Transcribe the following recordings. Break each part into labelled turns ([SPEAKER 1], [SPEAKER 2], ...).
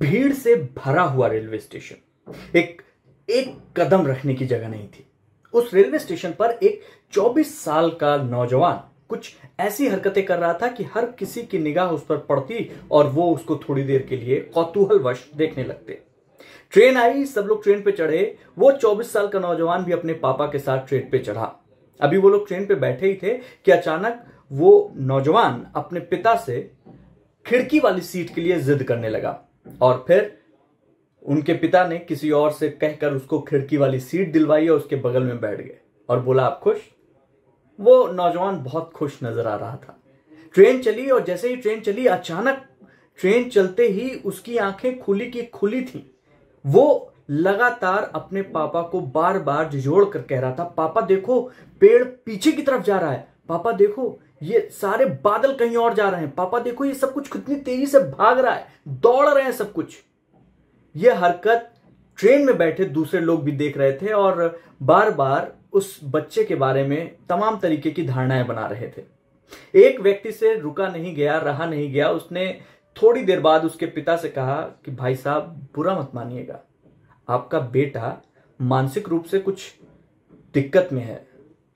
[SPEAKER 1] भीड़ से भरा हुआ रेलवे स्टेशन एक एक कदम रखने की जगह नहीं थी उस रेलवे स्टेशन पर एक 24 साल का नौजवान कुछ ऐसी हरकतें कर रहा था कि हर किसी की निगाह उस पर पड़ती और वो उसको थोड़ी देर के लिए कौतूहलवश देखने लगते ट्रेन आई सब लोग ट्रेन पे चढ़े वो 24 साल का नौजवान भी अपने पापा के साथ ट्रेन पे चढ़ा अभी वो लोग ट्रेन पे बैठे ही थे कि अचानक वो नौजवान अपने पिता से खिड़की वाली सीट के लिए जिद करने लगा और फिर उनके पिता ने किसी और से कहकर उसको खिड़की वाली सीट दिलवाई और उसके बगल में बैठ गए और बोला आप खुश वो नौजवान बहुत खुश नजर आ रहा था ट्रेन चली और जैसे ही ट्रेन चली अचानक ट्रेन चलते ही उसकी आंखें खुली की खुली थी वो लगातार अपने पापा को बार बार झिझोड़ कर कह रहा था पापा देखो पेड़ पीछे की तरफ जा रहा है पापा देखो ये सारे बादल कहीं और जा रहे हैं पापा देखो ये सब कुछ कितनी तेजी से भाग रहा है दौड़ रहे हैं सब कुछ ये हरकत ट्रेन में बैठे दूसरे लोग भी देख रहे थे और बार बार उस बच्चे के बारे में तमाम तरीके की धारणाएं बना रहे थे एक व्यक्ति से रुका नहीं गया रहा नहीं गया उसने थोड़ी देर बाद उसके पिता से कहा कि भाई साहब बुरा मत मानिएगा आपका बेटा मानसिक रूप से कुछ दिक्कत में है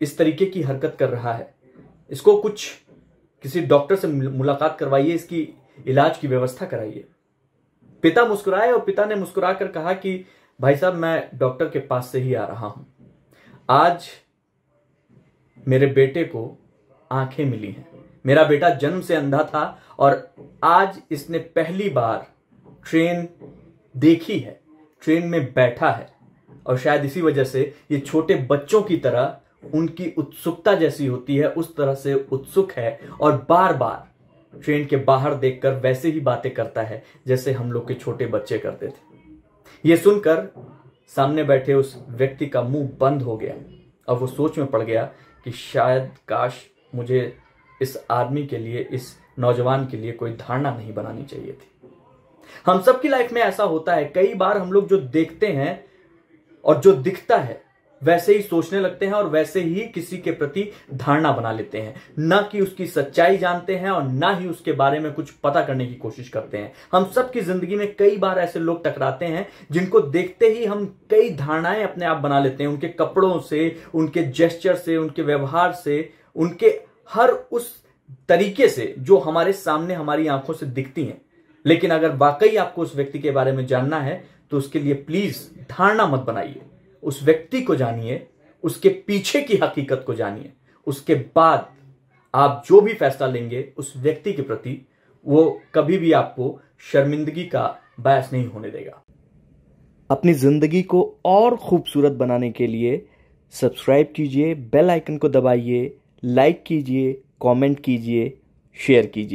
[SPEAKER 1] इस तरीके की हरकत कर रहा है इसको कुछ किसी डॉक्टर से मुलाकात करवाइए इसकी इलाज की व्यवस्था कराइए पिता मुस्कुराए और पिता ने मुस्कुरा कर कहा कि भाई साहब मैं डॉक्टर के पास से ही आ रहा हूं आज मेरे बेटे को आंखें मिली हैं मेरा बेटा जन्म से अंधा था और आज इसने पहली बार ट्रेन देखी है ट्रेन में बैठा है और शायद इसी वजह से ये छोटे बच्चों की तरह उनकी उत्सुकता जैसी होती है उस तरह से उत्सुक है और बार बार ट्रेन के बाहर देखकर वैसे ही बातें करता है जैसे हम लोग के छोटे बच्चे करते थे ये सुनकर सामने बैठे उस व्यक्ति का मुंह बंद हो गया और वो सोच में पड़ गया कि शायद काश मुझे इस आदमी के लिए इस नौजवान के लिए कोई धारणा नहीं बनानी चाहिए थी हम सबकी लाइफ में ऐसा होता है कई बार हम लोग जो देखते हैं और जो दिखता है वैसे ही सोचने लगते हैं और वैसे ही किसी के प्रति धारणा बना लेते हैं ना कि उसकी सच्चाई जानते हैं और ना ही उसके बारे में कुछ पता करने की कोशिश करते हैं हम सबकी जिंदगी में कई बार ऐसे लोग टकराते हैं जिनको देखते ही हम कई धारणाएं अपने आप बना लेते हैं उनके कपड़ों से उनके जेस्चर से उनके व्यवहार से उनके हर उस तरीके से जो हमारे सामने हमारी आंखों से दिखती हैं लेकिन अगर वाकई आपको उस व्यक्ति के बारे में जानना है तो उसके लिए प्लीज धारणा मत बनाइए उस व्यक्ति को जानिए उसके पीछे की हकीकत को जानिए उसके बाद आप जो भी फैसला लेंगे उस व्यक्ति के प्रति वो कभी भी आपको शर्मिंदगी का बहस नहीं होने देगा अपनी ज़िंदगी को और खूबसूरत बनाने के लिए सब्सक्राइब कीजिए बेल आइकन को दबाइए लाइक कीजिए कमेंट कीजिए शेयर कीजिए